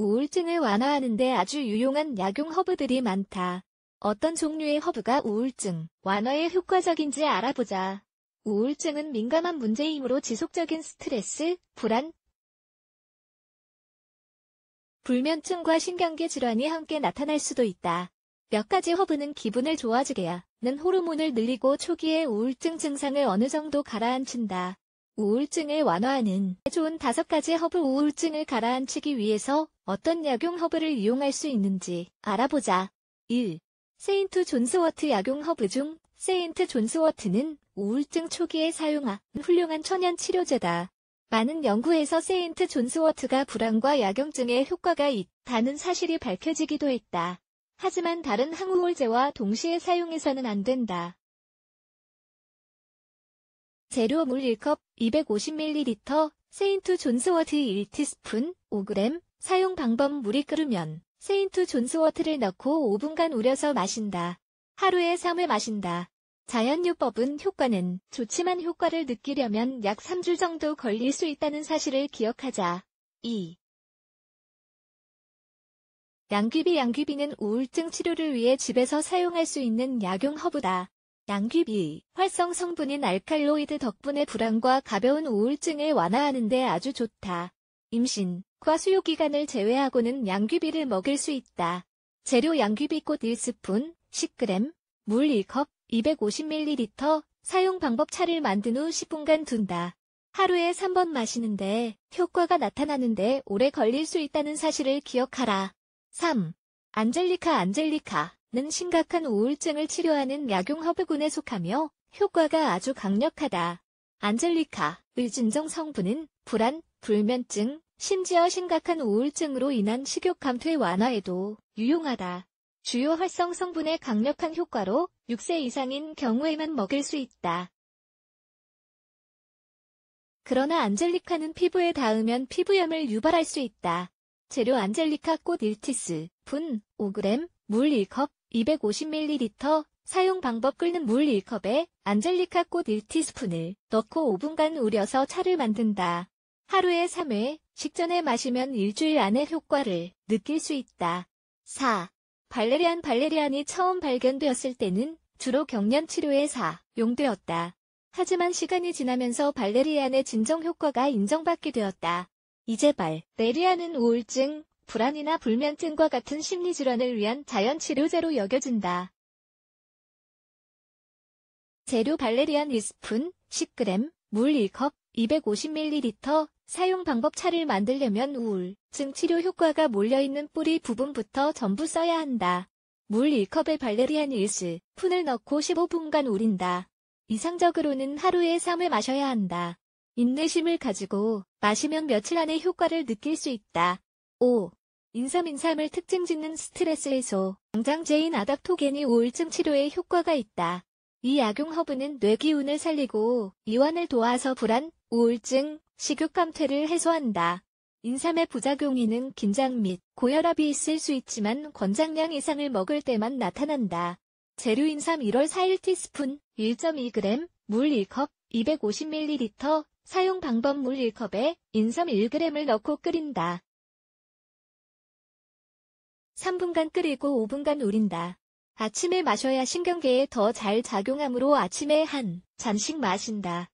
우울증을 완화하는데 아주 유용한 약용 허브들이 많다. 어떤 종류의 허브가 우울증 완화에 효과적인지 알아보자. 우울증은 민감한 문제이므로 지속적인 스트레스, 불안, 불면증과 신경계 질환이 함께 나타날 수도 있다. 몇 가지 허브는 기분을 좋아지게 하는 호르몬을 늘리고 초기에 우울증 증상을 어느 정도 가라앉힌다. 우울증을 완화하는 좋은 다섯 가지 허브 우울증을 가라앉히기 위해서 어떤 약용 허브를 이용할 수 있는지 알아보자. 1. 세인트 존스워트 약용 허브 중 세인트 존스워트는 우울증 초기에 사용한 훌륭한 천연 치료제다. 많은 연구에서 세인트 존스워트가 불안과 약용증에 효과가 있다는 사실이 밝혀지기도 했다. 하지만 다른 항우울제와 동시에 사용해서는 안 된다. 재료 물 1컵 250ml 세인트 존스워트 1티스푼 5g 사용 방법 물이 끓으면 세인트 존스워트를 넣고 5분간 우려서 마신다. 하루에 3회 마신다. 자연요법은 효과는 좋지만 효과를 느끼려면 약 3주 정도 걸릴 수 있다는 사실을 기억하자. 2. 양귀비 양귀비는 우울증 치료를 위해 집에서 사용할 수 있는 약용 허브다. 양귀비, 활성 성분인 알칼로이드 덕분에 불안과 가벼운 우울증을 완화하는 데 아주 좋다. 임신, 과 수요기간을 제외하고는 양귀비를 먹일수 있다. 재료 양귀비꽃 1스푼, 10g, 물 1컵, 250ml, 사용 방법 차를 만든 후 10분간 둔다. 하루에 3번 마시는데 효과가 나타나는데 오래 걸릴 수 있다는 사실을 기억하라. 3. 안젤리카 안젤리카 는 심각한 우울증을 치료하는 약용 허브군에 속하며 효과가 아주 강력하다. 안젤리카의 진정 성분은 불안, 불면증, 심지어 심각한 우울증으로 인한 식욕 감퇴 완화에도 유용하다. 주요 활성 성분의 강력한 효과로 6세 이상인 경우에만 먹일 수 있다. 그러나 안젤리카는 피부에 닿으면 피부염을 유발할 수 있다. 재료 안젤리카 꽃 1티스, 분 5g, 물 1컵, 250ml, 사용 방법 끓는 물 1컵에 안젤리카 꽃 1티스푼을 넣고 5분간 우려서 차를 만든다. 하루에 3회, 식전에 마시면 일주일 안에 효과를 느낄 수 있다. 4. 발레리안 발레리안이 처음 발견되었을 때는 주로 경련 치료에 사용되었다. 하지만 시간이 지나면서 발레리안의 진정 효과가 인정받게 되었다. 이제 발레리안은 우울증, 불안이나 불면증과 같은 심리질환을 위한 자연치료제로 여겨진다. 재료 발레리안 리스푼 10g, 물 1컵, 250ml, 사용 방법 차를 만들려면 우울증 치료 효과가 몰려있는 뿌리 부분부터 전부 써야 한다. 물 1컵에 발레리안 1스 푼을 넣고 15분간 우린다. 이상적으로는 하루에 3회 마셔야 한다. 인내심을 가지고 마시면 며칠 안에 효과를 느낄 수 있다. 5. 인삼인삼을 특징짓는 스트레스 에서당장제인 아닥토겐이 우울증 치료에 효과가 있다. 이 약용 허브는 뇌기운을 살리고 이완을 도와서 불안, 우울증, 식욕감퇴를 해소한다. 인삼의 부작용인는 긴장 및 고혈압이 있을 수 있지만 권장량 이상을 먹을 때만 나타난다. 재료 인삼 1월 4일 티스푼 1.2g, 물 1컵, 250ml, 사용 방법 물 1컵에 인삼 1g을 넣고 끓인다. 3분간 끓이고 5분간 우린다. 아침에 마셔야 신경계에 더 잘 작용하므로 아침에 한 잔씩 마신다.